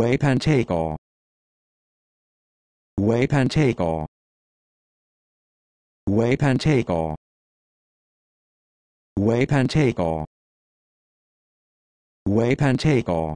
pentacle way pentacle way pentacle